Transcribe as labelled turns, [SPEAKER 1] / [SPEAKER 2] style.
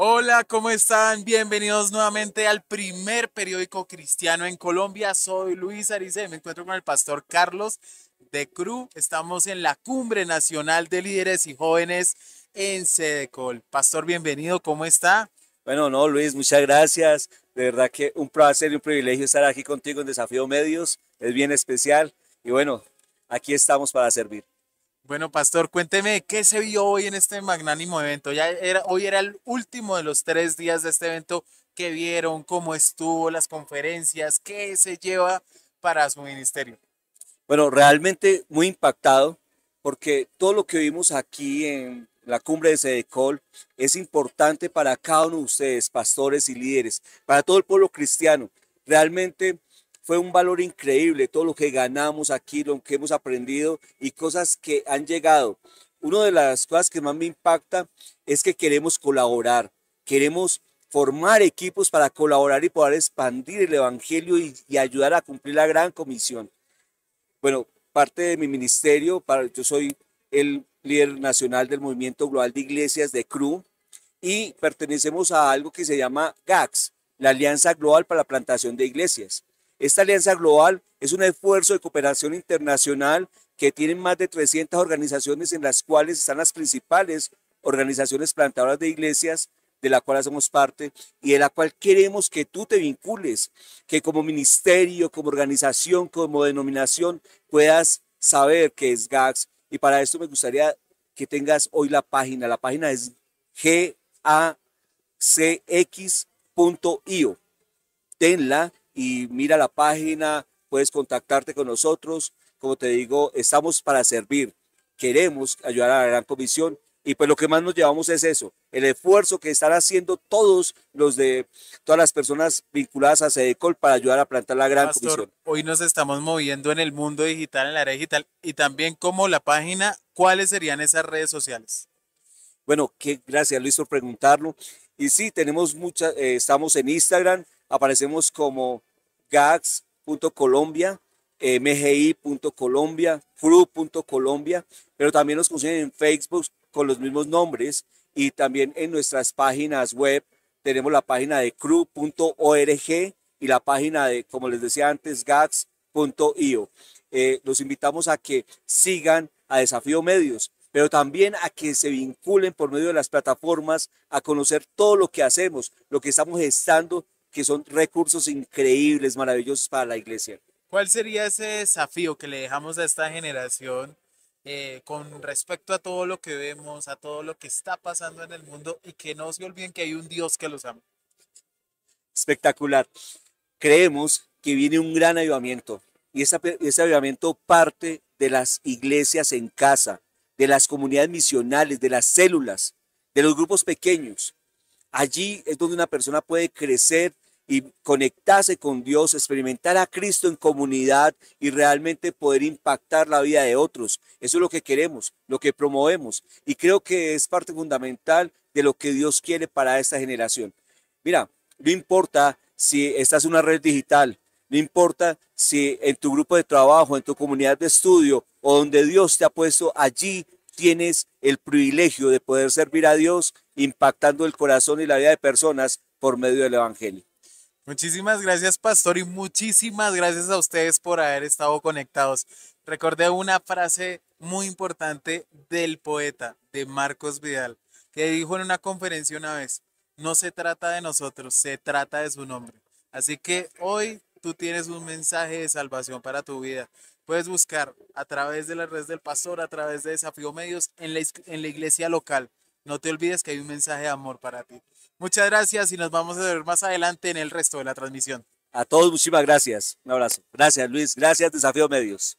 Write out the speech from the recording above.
[SPEAKER 1] Hola, ¿cómo están? Bienvenidos nuevamente al primer periódico cristiano en Colombia. Soy Luis Arice, me encuentro con el pastor Carlos de Cruz. Estamos en la Cumbre Nacional de Líderes y Jóvenes en Sedecol. Pastor, bienvenido, ¿cómo está?
[SPEAKER 2] Bueno, no, Luis, muchas gracias. De verdad que un placer y un privilegio estar aquí contigo en Desafío Medios. Es bien especial y bueno, aquí estamos para servir.
[SPEAKER 1] Bueno, pastor, cuénteme qué se vio hoy en este magnánimo evento. Ya hoy era el último de los tres días de este evento. que vieron? ¿Cómo estuvo? ¿Las conferencias? ¿Qué se lleva para su ministerio?
[SPEAKER 2] Bueno, realmente muy impactado porque todo lo que vimos aquí en la cumbre de Sedecol es importante para cada uno de ustedes, pastores y líderes, para todo el pueblo cristiano. Realmente fue un valor increíble, todo lo que ganamos aquí, lo que hemos aprendido y cosas que han llegado. Una de las cosas que más me impacta es que queremos colaborar, queremos formar equipos para colaborar y poder expandir el Evangelio y, ayudar a cumplir la gran comisión. Bueno, parte de mi ministerio, yo soy el líder nacional del Movimiento Global de Iglesias de CRU y pertenecemos a algo que se llama GACS, la Alianza Global para la Plantación de Iglesias. Esta alianza global es un esfuerzo de cooperación internacional que tiene más de 300 organizaciones en las cuales están las principales organizaciones plantadoras de iglesias de la cual somos parte y de la cual queremos que tú te vincules, que como ministerio, como organización, como denominación puedas saber qué es GACS. Y para esto me gustaría que tengas hoy la página. La página es gacx.io. Tenla, y mira la página, puedes contactarte con nosotros. Como te digo, estamos para servir, queremos ayudar a la Gran Comisión y pues lo que más nos llevamos es eso, el esfuerzo que están haciendo todos los de todas las personas vinculadas a CEDECOL para ayudar a plantar la gran comisión.
[SPEAKER 1] Hoy nos estamos moviendo en el mundo digital, en la red digital y también como la página, ¿cuáles serían esas redes sociales?
[SPEAKER 2] Bueno, qué gracias Luis por preguntarlo. Y sí, tenemos muchas, eh, estamos en Instagram, aparecemos como gax.colombia, eh, mgi.colombia, fru.colombia, pero también nos consiguen en Facebook con los mismos nombres y también en nuestras páginas web tenemos la página de cru.org y la página de, como les decía antes, gax.io. Eh, los invitamos a que sigan a Desafío Medios, pero también a que se vinculen por medio de las plataformas a conocer todo lo que hacemos, lo que estamos gestando que son recursos increíbles, maravillosos para la iglesia.
[SPEAKER 1] ¿Cuál sería ese desafío que le dejamos a esta generación eh, con respecto a todo lo que vemos, a todo lo que está pasando en el mundo y que no se olviden que hay un Dios que los ama?
[SPEAKER 2] Espectacular. Creemos que viene un gran avivamiento y ese, ese avivamiento parte de las iglesias en casa, de las comunidades misionales, de las células, de los grupos pequeños. Allí es donde una persona puede crecer y conectarse con Dios, experimentar a Cristo en comunidad y realmente poder impactar la vida de otros. Eso es lo que queremos, lo que promovemos. Y creo que es parte fundamental de lo que Dios quiere para esta generación. Mira, no importa si estás en una red digital, no importa si en tu grupo de trabajo, en tu comunidad de estudio o donde Dios te ha puesto allí, tienes el privilegio de poder servir a Dios impactando el corazón y la vida de personas por medio del Evangelio.
[SPEAKER 1] Muchísimas gracias, Pastor, y muchísimas gracias a ustedes por haber estado conectados. Recordé una frase muy importante del poeta, de Marcos Vidal, que dijo en una conferencia una vez, no se trata de nosotros, se trata de su nombre. Así que hoy tú tienes un mensaje de salvación para tu vida. Puedes buscar a través de la red del pastor, a través de Desafío Medios, en la, en la iglesia local. No te olvides que hay un mensaje de amor para ti. Muchas gracias y nos vamos a ver más adelante en el resto de la transmisión.
[SPEAKER 2] A todos, muchísimas gracias. Un abrazo. Gracias, Luis. Gracias, Desafío Medios.